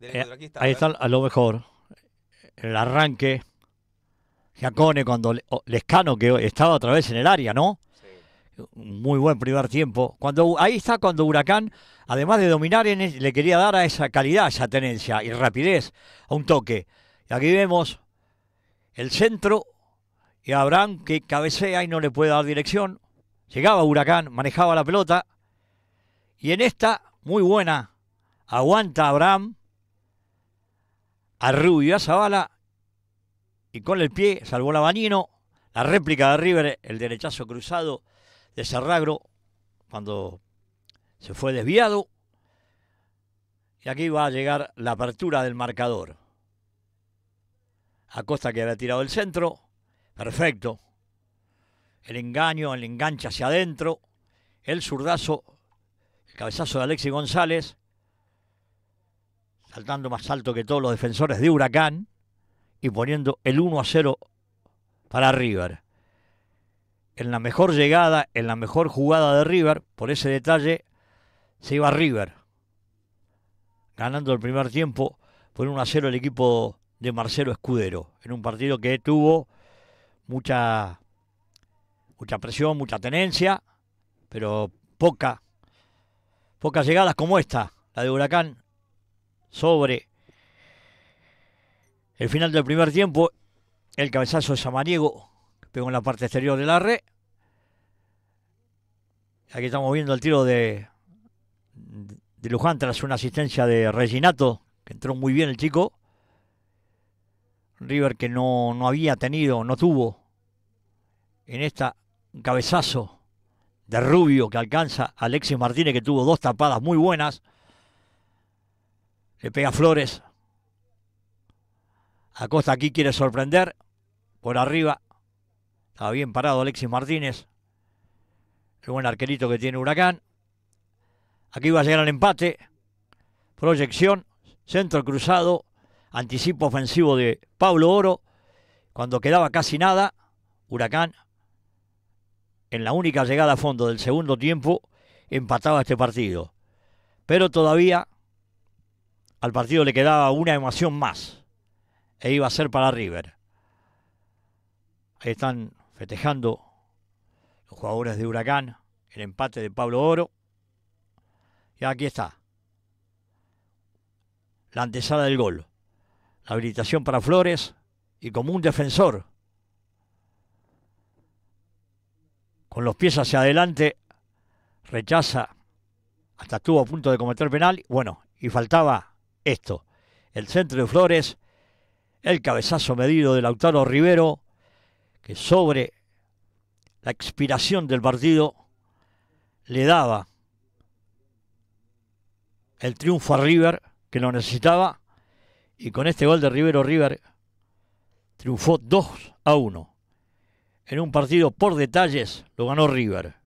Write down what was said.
Eh, ahí está a lo mejor. El arranque. Giacone cuando oh, Lescano que estaba otra vez en el área, ¿no? Muy buen primer tiempo. Cuando ahí está cuando Huracán, además de dominar, le quería dar a esa calidad, esa tenencia y rapidez a un toque. Y aquí vemos el centro y Abraham que cabecea y no le puede dar dirección. Llegaba Huracán, manejaba la pelota y en esta muy buena aguanta Abraham a Rubio Zavala y con el pie salvó Banino. La réplica de River, el derechazo cruzado de Serragro cuando se fue desviado. Y aquí va a llegar la apertura del marcador. Acosta que había tirado el centro. Perfecto. El engaño, el enganche hacia adentro. El zurdazo, el cabezazo de Alexis González saltando más alto que todos los defensores de Huracán y poniendo el 1 a 0 para River. En la mejor llegada, en la mejor jugada de River, por ese detalle, se iba River. Ganando el primer tiempo por 1 a 0 el equipo de Marcelo Escudero. En un partido que tuvo mucha, mucha presión, mucha tenencia, pero poca, pocas llegadas como esta, la de Huracán, sobre el final del primer tiempo. El cabezazo de Samaniego que pegó en la parte exterior de la red. Aquí estamos viendo el tiro de, de Luján tras una asistencia de Reginato, que entró muy bien el chico. River que no, había tenido, no tuvo en esta un cabezazo de Rubio que alcanza Alexis Martínez que tuvo dos tapadas muy buenas le pega Flores. Acosta aquí quiere sorprender. Por arriba. Está bien parado Alexis Martínez. El buen arquerito que tiene Huracán. Aquí va a llegar el empate. Proyección. Centro cruzado. Anticipo ofensivo de Pablo Oro. Cuando quedaba casi nada. Huracán. En la única llegada a fondo del segundo tiempo. Empataba este partido. Pero todavía al partido le quedaba una emoción más e iba a ser para River. Ahí están festejando los jugadores de Huracán el empate de Pablo Oro. Y aquí está. La antesala del gol. La habilitación para Flores y como un defensor. Con los pies hacia adelante, rechaza. Hasta estuvo a punto de cometer penal. Bueno, y faltaba esto. El centro de Flores, el cabezazo medido de Lautaro Rivero, que sobre la expiración del partido le daba el triunfo a River, que lo necesitaba, y con este gol de Rivero River triunfó 2 a 1. En un partido por detalles lo ganó River.